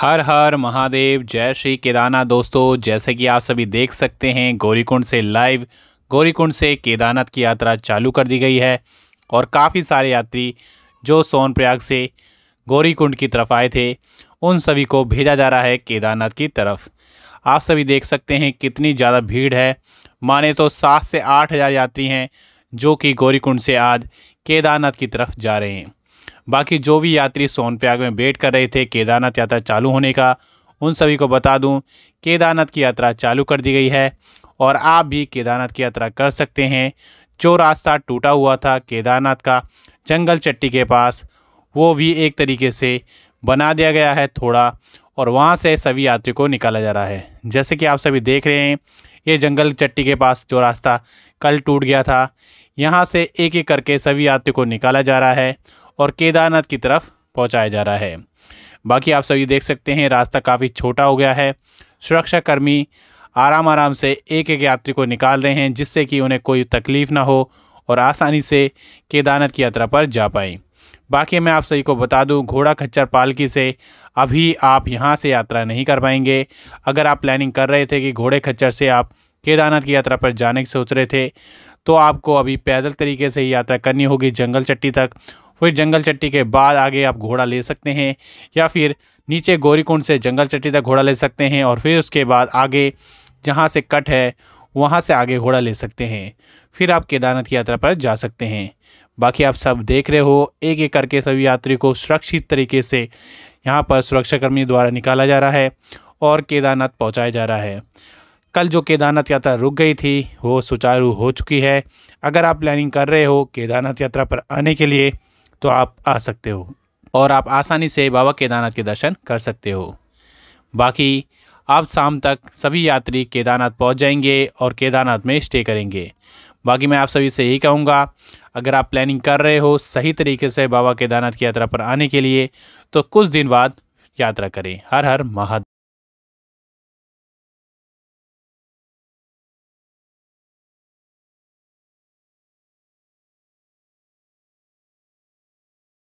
हर हर महादेव जय श्री केदारनाथ दोस्तों जैसे कि आप सभी देख सकते हैं गौरीकुंड से लाइव गौरीकुंड से केदारनाथ की यात्रा चालू कर दी गई है और काफ़ी सारे यात्री जो सोनप्रयाग से गौरीकुंड की तरफ आए थे उन सभी को भेजा जा रहा है केदारनाथ की तरफ आप सभी देख सकते हैं कितनी ज़्यादा भीड़ है माने तो सात से आठ हज़ार यात्री हैं जो कि गौरीकुंड से आज केदारनाथ की तरफ जा रहे हैं बाकी जो भी यात्री सोनप्रयाग में वेट कर रहे थे केदारनाथ यात्रा चालू होने का उन सभी को बता दूं केदारनाथ की यात्रा चालू कर दी गई है और आप भी केदारनाथ की यात्रा कर सकते हैं जो रास्ता टूटा हुआ था केदारनाथ का जंगल चट्टी के पास वो भी एक तरीके से बना दिया गया है थोड़ा और वहाँ से सभी यात्रियों को निकाला जा रहा है जैसे कि आप सभी देख रहे हैं ये जंगल चट्टी के पास जो रास्ता कल टूट गया था यहाँ से एक एक करके सभी यात्रियों को निकाला जा रहा है और केदारनाथ की तरफ पहुंचाया जा रहा है बाकी आप सभी देख सकते हैं रास्ता काफ़ी छोटा हो गया है सुरक्षाकर्मी आराम आराम से एक एक यात्री को निकाल रहे हैं जिससे कि उन्हें कोई तकलीफ़ ना हो और आसानी से केदारनाथ की यात्रा पर जा पाएँ बाकी मैं आप सभी को बता दूं घोड़ा खच्चर पालकी से अभी आप यहां से यात्रा नहीं कर पाएंगे अगर आप प्लानिंग कर रहे थे कि घोड़े खच्चर से आप केदारनाथ की यात्रा पर जाने के सोच रहे थे तो आपको अभी पैदल तरीके से ही यात्रा करनी होगी जंगल चट्टी तक फिर जंगल चट्टी के बाद आगे आप घोड़ा ले सकते हैं या फिर नीचे गौरीकुंड से जंगल चट्टी तक घोड़ा ले सकते हैं और फिर उसके बाद आगे जहाँ से कट है वहाँ से आगे घोड़ा ले सकते हैं फिर आप केदारनाथ की यात्रा पर जा सकते हैं बाकी आप सब देख रहे हो एक एक करके सभी यात्री को सुरक्षित तरीके से यहाँ पर सुरक्षाकर्मी द्वारा निकाला जा रहा है और केदारनाथ पहुँचाया जा रहा है कल जो केदारनाथ यात्रा रुक गई थी वो सुचारू हो चुकी है अगर आप प्लानिंग कर रहे हो केदारनाथ यात्रा पर आने के लिए तो आप आ सकते हो और आप आसानी से बाबा केदारनाथ के दर्शन कर सकते हो बाकी आप शाम तक सभी यात्री केदारनाथ पहुंच जाएंगे और केदारनाथ में स्टे करेंगे बाकी मैं आप सभी से यही कहूँगा अगर आप प्लानिंग कर रहे हो सही तरीके से बाबा केदारनाथ की यात्रा पर आने के लिए तो कुछ दिन बाद यात्रा करें हर हर महादेव